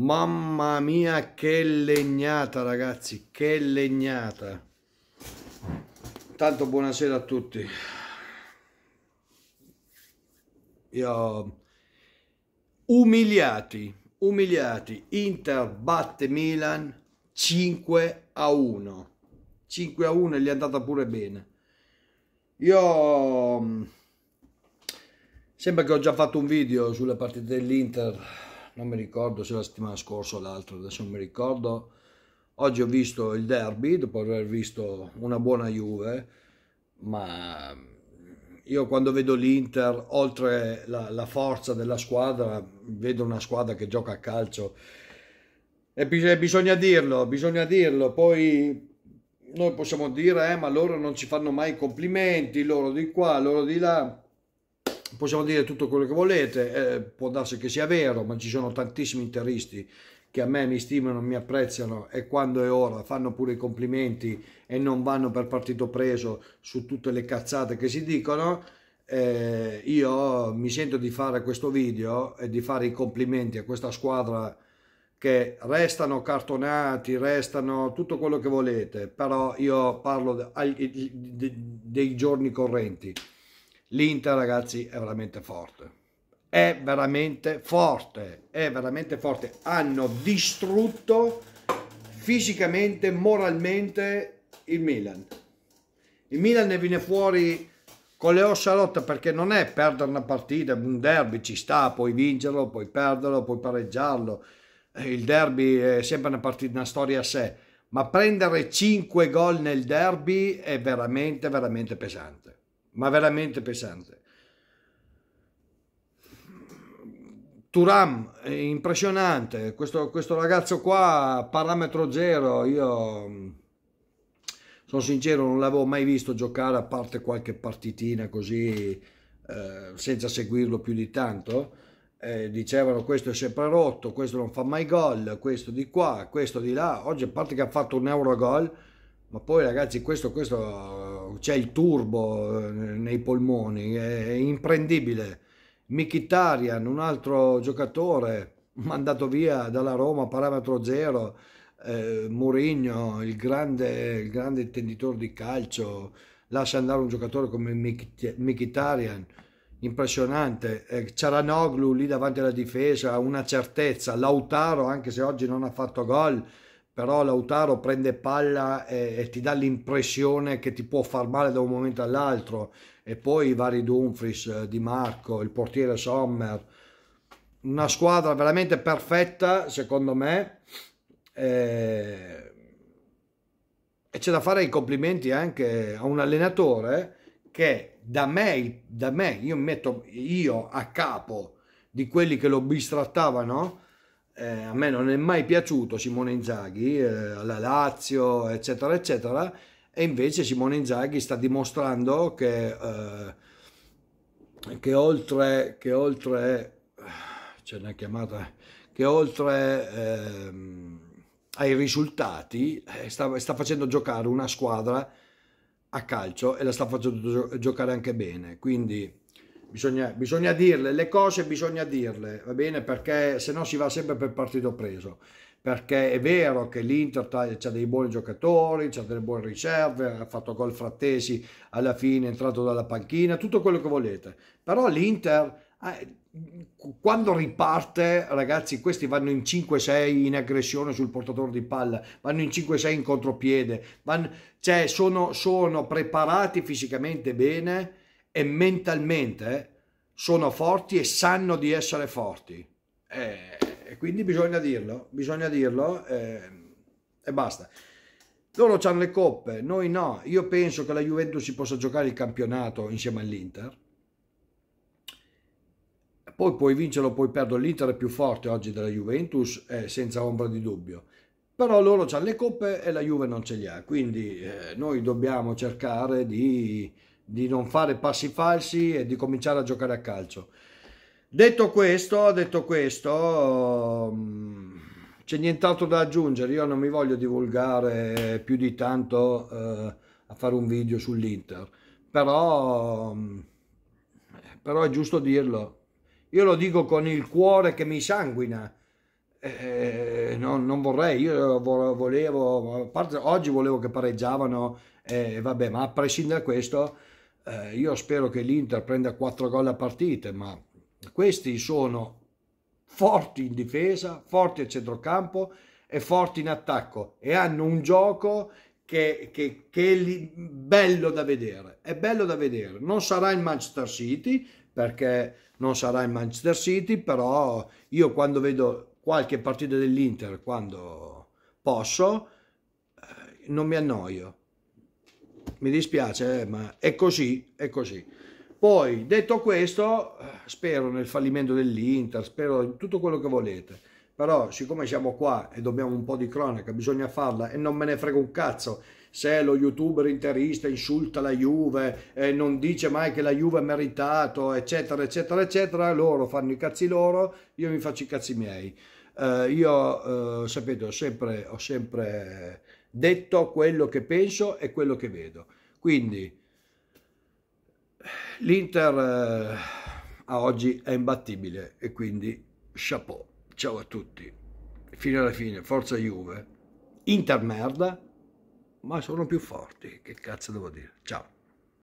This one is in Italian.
Mamma mia che legnata ragazzi, che legnata. Tanto buonasera a tutti. Io... Umiliati, umiliati. Inter batte Milan 5 a 1. 5 a 1 e gli è andata pure bene. Io... Mm, sembra che ho già fatto un video sulle partite dell'Inter non mi ricordo se la settimana scorsa o l'altra, adesso non mi ricordo. Oggi ho visto il derby, dopo aver visto una buona Juve, ma io quando vedo l'Inter, oltre la, la forza della squadra, vedo una squadra che gioca a calcio. E bisogna dirlo, bisogna dirlo. Poi noi possiamo dire, eh, ma loro non ci fanno mai complimenti, loro di qua, loro di là possiamo dire tutto quello che volete, eh, può darsi che sia vero, ma ci sono tantissimi interisti che a me mi stimano, mi apprezzano e quando è ora fanno pure i complimenti e non vanno per partito preso su tutte le cazzate che si dicono. Eh, io mi sento di fare questo video e di fare i complimenti a questa squadra che restano cartonati, restano tutto quello che volete, però io parlo dei giorni correnti l'Inter ragazzi è veramente forte è veramente forte è veramente forte hanno distrutto fisicamente moralmente il Milan il Milan ne viene fuori con le ossa rotte perché non è perdere una partita un derby ci sta puoi vincerlo puoi perderlo puoi pareggiarlo eh, il derby è sempre una partita una storia a sé ma prendere 5 gol nel derby è veramente veramente pesante ma veramente pesante. Turam, impressionante, questo, questo ragazzo qua, parametro zero, io mm, sono sincero non l'avevo mai visto giocare a parte qualche partitina così eh, senza seguirlo più di tanto. Eh, dicevano questo è sempre rotto, questo non fa mai gol, questo di qua, questo di là. Oggi a parte che ha fatto un euro gol, ma poi ragazzi questo, questo c'è il turbo eh, nei polmoni, è imprendibile. Michitarian, un altro giocatore mandato via dalla Roma, parametro zero, eh, Mourinho, il grande, il grande intenditore di calcio, lascia andare un giocatore come Mkhitaryan, impressionante, eh, Ciaranoglu lì davanti alla difesa, una certezza, Lautaro anche se oggi non ha fatto gol, però Lautaro prende palla e, e, ti dà l'impressione che ti può far male da un momento all'altro e poi i vari Dumfries, eh, Di Marco, il portiere Sommer una squadra veramente perfetta secondo me e, eh, e c'è da fare i complimenti anche a un allenatore che da me, da me io mi metto io a capo di quelli che lo bistrattavano eh, a me non è mai piaciuto Simone Inzaghi, eh, la Lazio, eccetera, eccetera, e invece Simone Inzaghi sta dimostrando che, eh, che oltre, che oltre, eh, ce n'è chiamata, che oltre ehm, ai risultati eh, sta, sta facendo giocare una squadra a calcio e la sta facendo giocare anche bene. Quindi Bisogna, bisogna, dirle le cose, bisogna dirle, va bene? Perché se no si va sempre per partito preso. Perché è vero che l'Inter ha dei buoni giocatori, ha delle buone riserve, ha fatto gol frattesi alla fine, è entrato dalla panchina, tutto quello che volete. Però l'Inter eh, quando riparte, ragazzi, questi vanno in 5-6 in aggressione sul portatore di palla, vanno in 5-6 in contropiede, vanno, cioè sono, sono preparati fisicamente bene e mentalmente eh, sono forti e sanno di essere forti. E, eh, e quindi bisogna dirlo, bisogna dirlo e, ehm, e basta. Loro hanno le coppe, noi no. Io penso che la Juventus si possa giocare il campionato insieme all'Inter. Poi puoi vincerlo, puoi perdere. L'Inter è più forte oggi della Juventus, eh, senza ombra di dubbio però loro hanno le coppe e la Juve non ce li ha, quindi eh, noi dobbiamo cercare di di non fare passi falsi e di cominciare a giocare a calcio. Detto questo, detto questo, mm, c'è nient'altro da aggiungere. Io non mi voglio divulgare più di tanto eh, a fare un video sull'Inter, però, mm, però è giusto dirlo. Io lo dico con il cuore che mi sanguina. Eh, eh no, non vorrei, io volevo, a parte, oggi volevo che pareggiavano, eh, vabbè, ma a prescindere da questo, eh, io spero che l'Inter prenda 4 gol a partita, ma questi sono forti in difesa, forti a centrocampo e forti in attacco e hanno un gioco che, che, che è lì, bello da vedere, è bello da vedere. Non sarà il Manchester City perché non sarà il Manchester City, però io quando vedo qualche partita dell'Inter, quando posso, eh, non mi annoio mi dispiace, eh, ma è così, è così. Poi, detto questo, eh, spero nel fallimento dell'Inter, spero in tutto quello che volete, però siccome siamo qua e dobbiamo un po' di cronaca, bisogna farla e non me ne frega un cazzo se lo youtuber interista insulta la Juve e eh, non dice mai che la Juve ha meritato, eccetera, eccetera, eccetera, loro fanno i cazzi loro, io mi faccio i cazzi miei. Uh, io, uh, sapete, ho sempre, ho sempre detto quello che penso e quello che vedo. Quindi l'Inter eh, a oggi è imbattibile e quindi chapeau. Ciao a tutti. Fino alla fine, forza Juve. Inter merda, ma sono più forti. Che cazzo devo dire? Ciao.